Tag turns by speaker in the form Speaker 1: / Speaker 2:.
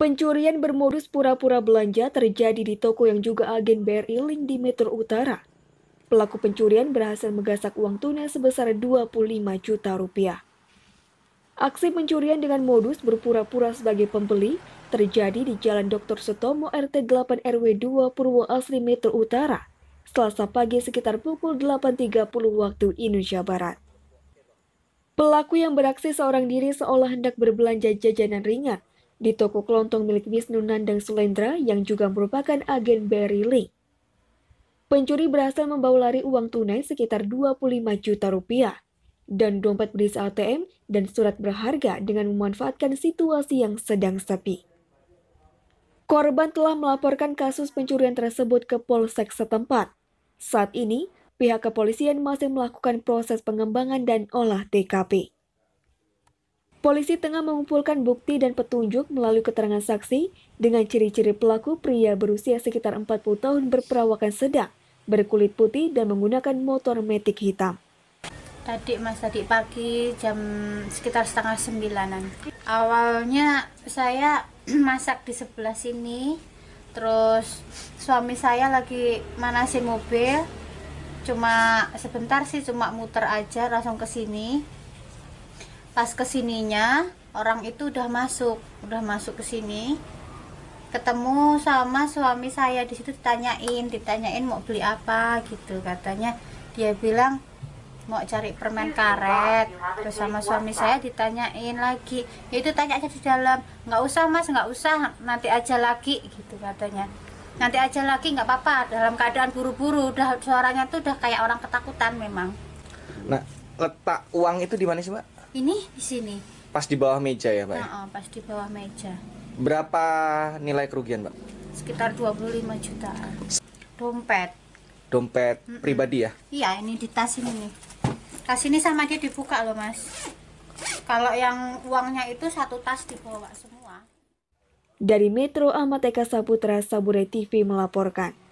Speaker 1: Pencurian bermodus pura-pura belanja terjadi di toko yang juga agen BRI Link di Metro Utara. Pelaku pencurian berhasil menggasak uang tunai sebesar 25 juta rupiah. Aksi pencurian dengan modus berpura-pura sebagai pembeli terjadi di Jalan Dr. Sutomo RT 8 RW 2 Purwo Asri Metro Utara, Selasa pagi sekitar pukul 8.30 waktu Indonesia Barat. Pelaku yang beraksi seorang diri seolah hendak berbelanja jajanan ringan di toko kelontong milik Wisnu Nandang Sulendra yang juga merupakan agen Barry Lee. Pencuri berhasil membawa lari uang tunai sekitar 25 juta rupiah dan dompet berisi ATM dan surat berharga dengan memanfaatkan situasi yang sedang sepi. Korban telah melaporkan kasus pencurian tersebut ke polsek setempat. Saat ini, pihak kepolisian masih melakukan proses pengembangan dan olah TKP. Polisi tengah mengumpulkan bukti dan petunjuk melalui keterangan saksi dengan ciri-ciri pelaku pria berusia sekitar 40 tahun berperawakan sedang, berkulit putih dan menggunakan motor metik hitam.
Speaker 2: Tadi mas tadi pagi jam sekitar setengah sembilanan. Awalnya saya masak di sebelah sini, terus suami saya lagi manasin mobil, cuma sebentar sih cuma muter aja langsung ke sini pas kesininya orang itu udah masuk udah masuk ke sini ketemu sama suami saya di situ ditanyain ditanyain mau beli apa gitu katanya dia bilang mau cari permen karet terus sama suami saya ditanyain lagi ya itu tanya aja di dalam nggak usah mas nggak usah nanti aja lagi gitu katanya nanti aja lagi nggak apa-apa dalam keadaan buru-buru udah suaranya tuh udah kayak orang ketakutan memang nah letak uang itu di mana sih mbak ini di sini. Pas di bawah meja ya, Pak? Nah, pas di bawah meja. Berapa nilai kerugian, Pak? Sekitar 25 juta. Dompet. Dompet mm -mm. pribadi ya? Iya, ini di tas ini nih. Tas ini sama dia dibuka loh, Mas. Kalau yang uangnya itu satu tas dibawa semua.
Speaker 1: Dari Metro Amateka Saputra, Sabure TV melaporkan.